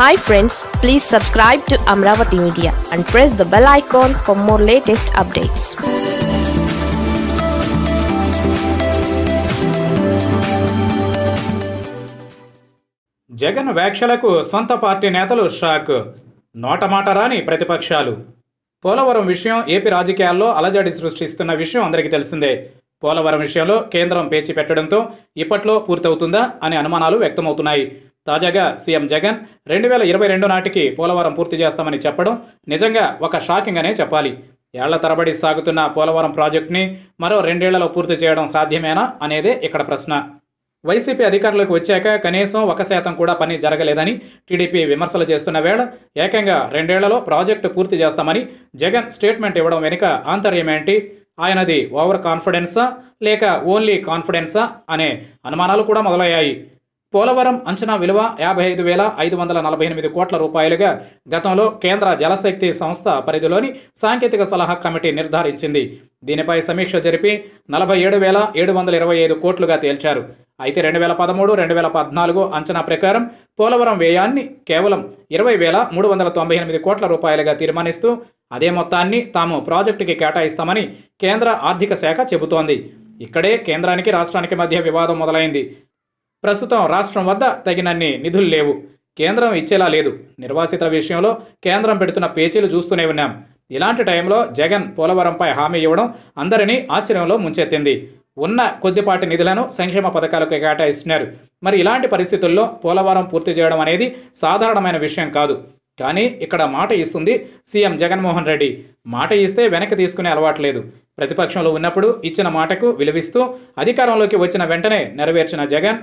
hi friends please subscribe to Amaravati media and press the bell icon for more latest updates Jagan వ్యాఖ్యలకు సొంత party నేతలు shock నోటమాట రాని ప్రతిపక్షాలు పోలవరం విషయం ఏపీ రాజకీయాల్లో అలజడి సృష్టిస్తున్న విషయం అందరికీ తెలిసిందే పోలవరం విషయంలో కేంద్రం పేచి పెట్టడంతో ఇప్పట్లో పూర్తవుతుందా అనే అనుమానాలు వ్యక్తమవుతున్నాయి తాజాగా సీఎం జగన్ రెండు వేల ఇరవై రెండు నాటికి పోలవరం పూర్తి చేస్తామని చెప్పడం నిజంగా ఒక షాకింగ్ అనే చెప్పాలి ఏళ్ల తరబడి సాగుతున్న పోలవరం ప్రాజెక్టుని మరో రెండేళ్లలో పూర్తి చేయడం సాధ్యమేనా అనేదే ఇక్కడ ప్రశ్న వైసీపీ అధికారులకు వచ్చాక కనీసం ఒక శాతం కూడా పని జరగలేదని టీడీపీ విమర్శలు చేస్తున్న వేళ ఏకంగా రెండేళ్లలో ప్రాజెక్టు పూర్తి చేస్తామని జగన్ స్టేట్మెంట్ ఇవ్వడం వెనుక ఆంతర్యమేంటి ఆయనది ఓవర్ కాన్ఫిడెన్సా లేక ఓన్లీ కాన్ఫిడెన్సా అనే అనుమానాలు కూడా మొదలయ్యాయి పోలవరం అంచనా విలువ యాభై ఐదు వేల ఐదు వందల నలభై ఎనిమిది కోట్ల రూపాయలుగా గతంలో కేంద్ర జలశక్తి సంస్థ పరిధిలోని సాంకేతిక సలహా కమిటీ నిర్ధారించింది దీనిపై సమీక్ష జరిపి నలభై ఏడు వేల ఏడు వందల ఇరవై ఐదు కోట్లుగా తేల్చారు అయితే రెండు వేల పదమూడు రెండు వేల పద్నాలుగు అంచనా ప్రకారం పోలవరం వ్యయాన్ని కేవలం ఇరవై వేల మూడు వందల తొంభై ఎనిమిది కోట్ల రూపాయలుగా తీర్మానిస్తూ అదే మొత్తాన్ని తాము ప్రాజెక్టుకి కేటాయిస్తామని కేంద్ర ఆర్థిక శాఖ చెబుతోంది ఇక్కడే కేంద్రానికి రాష్ట్రానికి మధ్య వివాదం మొదలైంది ప్రస్తుతం రాష్ట్రం వద్ద తగినన్ని నిధులు లేవు కేంద్రం ఇచ్చేలా లేదు నిర్వాసిత విషయంలో కేంద్రం పెడుతున్న పేచీలు చూస్తూనే ఉన్నాం ఇలాంటి టైంలో జగన్ పోలవరంపై హామీ ఇవ్వడం అందరినీ ఆశ్చర్యంలో ముంచెత్తింది ఉన్న కొద్దిపాటి నిధులను సంక్షేమ పథకాలకు కేటాయిస్తున్నారు మరి ఇలాంటి పరిస్థితుల్లో పోలవరం పూర్తి చేయడం అనేది సాధారణమైన విషయం కాదు కానీ ఇక్కడ మాట ఇస్తుంది సీఎం జగన్మోహన్ రెడ్డి మాట ఇస్తే వెనక్కి తీసుకునే అలవాటు లేదు ప్రతిపక్షంలో ఉన్నప్పుడు ఇచ్చిన మాటకు విలువిస్తూ అధికారంలోకి వచ్చిన వెంటనే నెరవేర్చిన జగన్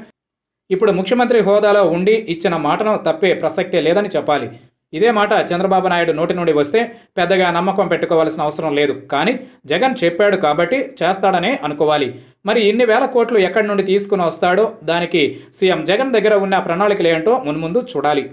ఇప్పుడు ముఖ్యమంత్రి హోదాలో ఉండి ఇచ్చిన మాటను తప్పే ప్రసక్తే లేదని చెప్పాలి ఇదే మాట చంద్రబాబు నాయుడు నోటి నుండి వస్తే పెద్దగా నమ్మకం పెట్టుకోవాల్సిన అవసరం లేదు కానీ జగన్ చెప్పాడు కాబట్టి చేస్తాడనే అనుకోవాలి మరి ఇన్ని వేల కోట్లు ఎక్కడి నుండి తీసుకుని వస్తాడో దానికి సీఎం జగన్ దగ్గర ఉన్న ప్రణాళికలేంటో మున్ముందు చూడాలి